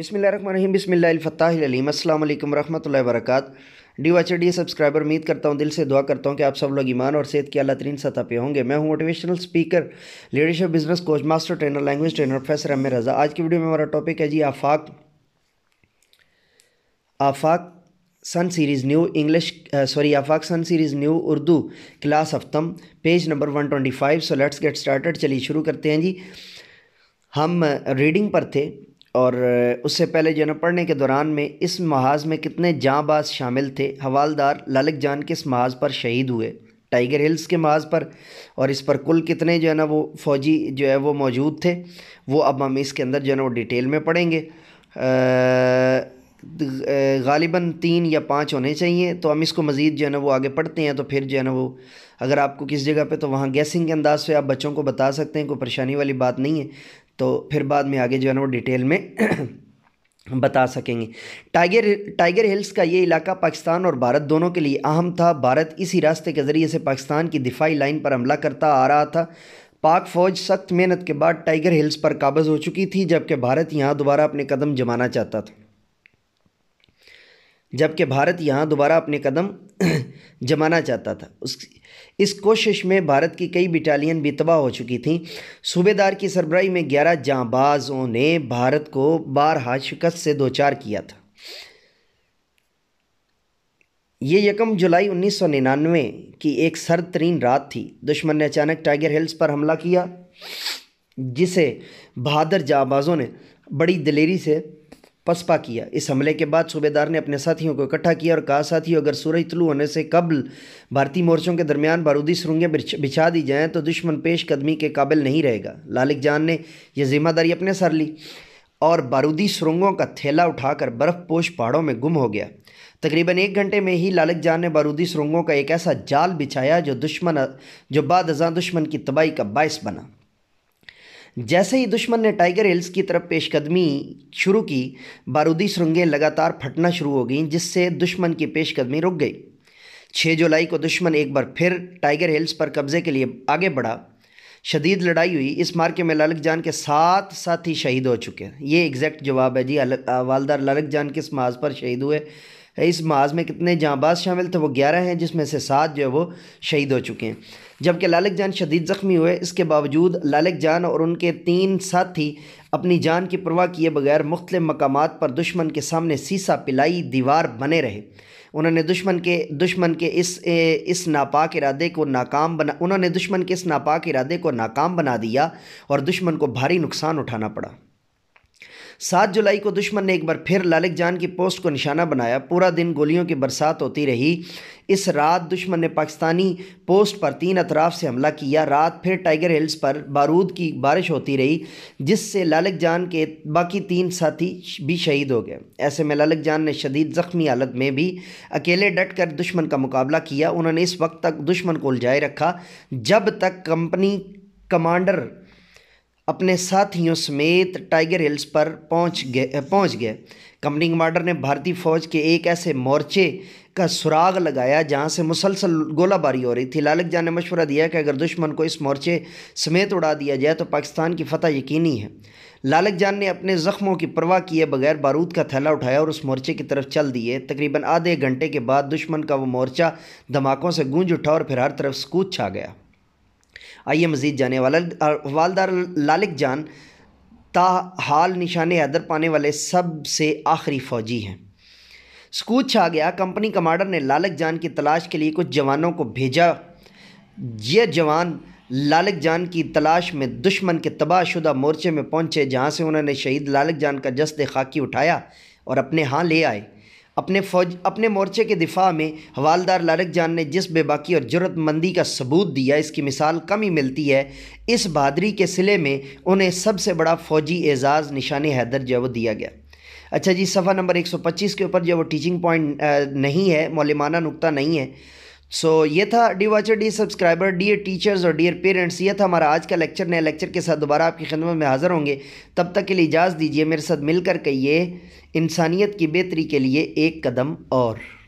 बिसमिल बिसमिल्लाम अल्लाम वरहमल वरक डी वाचर डी सब्सक्राइबर उम्मीद करता हूँ दिल से दुआ करता हूँ कि आप सब लोग ईमान और सेहत की अला तरीन सतह पे होंगे मैं हूँ motivational speaker leadership business coach master trainer language trainer professor M Raza आज की वीडियो में हमारा टॉपिक है जी Afaq Afaq son series new English sorry Afaq son series new Urdu class हफ्तम page number one twenty five so let's get started चलिए शुरू करते हैं जी हम रीडिंग पर थे और उससे पहले जो है ना पढ़ने के दौरान में इस महाज में कितने जाँबाज शामिल थे हवालदार ललक जान किस महाज पर शहीद हुए टाइगर हिल्स के महाज पर और इस पर कुल कितने जो है ना वो फौजी जो है वो मौजूद थे वो अब हम इसके अंदर जो है ना वो डिटेल में पढ़ेंगे गालिबा तीन या पाँच होने चाहिए तो हम इसको मज़ीद जो है ना वो आगे पढ़ते हैं तो फिर जो है ना वो अगर आपको किस जगह पे तो वहाँ गैसिंग के अंदाज से आप बच्चों को बता सकते हैं कोई परेशानी वाली बात नहीं है तो फिर बाद में आगे जो है ना वो डिटेल में बता सकेंगे टाइगर टाइगर हिल्स का ये इलाका पाकिस्तान और भारत दोनों के लिए अहम था भारत इसी रास्ते के ज़रिए से पाकिस्तान की दिफाई लाइन पर हमला करता आ रहा था पाक फ़ौज सख्त मेहनत के बाद टाइगर हिल्स पर काबज हो चुकी थी जबकि भारत यहाँ दोबारा अपने कदम जमाना चाहता था जबकि भारत यहाँ दोबारा अपने कदम जमाना चाहता था उस इस कोशिश में भारत की कई बिटालियन भी तबाह हो चुकी थीं सूबेदार की सरबराही में ग्यारह जांबाजों ने भारत को बारहा शिकस्त से दो चार किया था ये यकम जुलाई 1999 की एक सर्द तरीन रात थी दुश्मन ने अचानक टाइगर हिल्स पर हमला किया जिसे बहादुर जाबाजों ने बड़ी दिलेरी से पसपा किया इस हमले के बाद सूबेदार ने अपने साथियों को इकट्ठा किया और कहा साथियों अगर सूरज तुलू होने से कबल भारतीय मोर्चों के दरमियान बारूदी सुरंगें बिछा दी जाएँ तो दुश्मन पेश कदमी के काबिल नहीं रहेगा लालिक जान ने यह जिम्मेदारी अपने सर ली और बारूदी सुरंगों का थैला उठाकर पोश पहाड़ों में गुम हो गया तकरीबन एक घंटे में ही लालक जान ने बारूदी सुरंगों का एक ऐसा जाल बिछाया जो दुश्मन जो बाद दुश्मन की तबाही का बायस बना जैसे ही दुश्मन ने टाइगर हिल्स की तरफ पेशकदमी शुरू की बारूदी सुरंगें लगातार फटना शुरू हो गईं जिससे दुश्मन की पेशकदमी रुक गई 6 जुलाई को दुश्मन एक बार फिर टाइगर हिल्स पर कब्जे के लिए आगे बढ़ा शदीद लड़ाई हुई इस मार्के में ललक जान के सात साथी शहीद हो चुके हैं ये एग्जैक्ट जवाब है जी वालदार लालक जान किस महाज पर शहीद हुए इस महाज में कितने जाँबाज शामिल थे वो ग्यारह हैं जिसमें से सात जो है वो शहीद हो चुके हैं जबकि लालक जान शदीद ज़ख्मी हुए इसके बावजूद लालक जान और उनके तीन साथी अपनी जान की परवाह किए बगैर मुख्तु मकाम पर दुश्मन के सामने सीसा पिलाई दीवार बने रहे उन्होंने दुश्मन के दुश्मन के इस ए, इस नापाक इरादे को नाकाम बना उन्होंने दुश्मन के इस नापाक इरादे को नाकाम बना दिया और दुश्मन को भारी नुकसान उठाना पड़ा सात जुलाई को दुश्मन ने एक बार फिर लालिक जान की पोस्ट को निशाना बनाया पूरा दिन गोलियों की बरसात होती रही इस रात दुश्मन ने पाकिस्तानी पोस्ट पर तीन अतराफ से हमला किया रात फिर टाइगर हिल्स पर बारूद की बारिश होती रही जिससे लालक जान के बाकी तीन साथी भी शहीद हो गए ऐसे में लालक जान ने शदीद ज़ख्मी हालत में भी अकेले डट कर दुश्मन का मुकाबला किया उन्होंने इस वक्त तक दुश्मन को उलझाए रखा जब तक कंपनी कमांडर अपने साथियों समेत टाइगर हिल्स पर पहुंच गए पहुंच गए कंपनी कमांडर ने भारतीय फौज के एक ऐसे मोर्चे का सुराग लगाया जहां से मुसलसल गोलाबारी हो रही थी लालक जान ने मशवरा दिया कि अगर दुश्मन को इस मोर्चे समेत उड़ा दिया जाए तो पाकिस्तान की फतह यकीनी है लालक जान ने अपने ज़ख्मों की परवाह किए बगैर बारूद का थैला उठाया और उस मोर्चे की तरफ चल दिए तकरीबन आधे घंटे के बाद दुश्मन का वो मोर्चा धमाकों से गूंज उठा और फिर हर तरफ स्कूच छा गया आइए मज़ीद जाने वाला वालदार लालिक जान ताहाल निशान अदर पाने वाले सबसे आखिरी फ़ौजी हैं स्कूच छा गया कंपनी कमांडर ने लालक जान की तलाश के लिए कुछ जवानों को भेजा यह जवान लालक जान की तलाश में दुश्मन के तबाहशुदा मोर्चे में पहुंचे जहां से उन्होंने शहीद लालक जान का जस्द खाकी उठाया और अपने हाँ ले आए अपने फौज अपने मोर्चे के दिफा में हवालदार लारक जान ने जिस बेबाकी और जरूरतमंदी का सबूत दिया इसकी मिसाल कम ही मिलती है इस बहादरी के सिले में उन्हें सबसे बड़ा फौजी एजाज़ निशान हैदर जो है वो दिया गया अच्छा जी सफ़ा नंबर 125 के ऊपर जो वो टीचिंग पॉइंट नहीं है मौलमाना नुकता नहीं है सो so, ये था the watcher the subscriber dear teachers और डियर पेरेंट्स ये था हमारा आज का लेक्चर नए लेक्चर के साथ दोबारा आपकी खिदमत में हाज़िर होंगे तब तक के लिए इजाज़ दीजिए मेरे साथ मिलकर कहिए इंसानियत की बेहतरी के लिए एक कदम और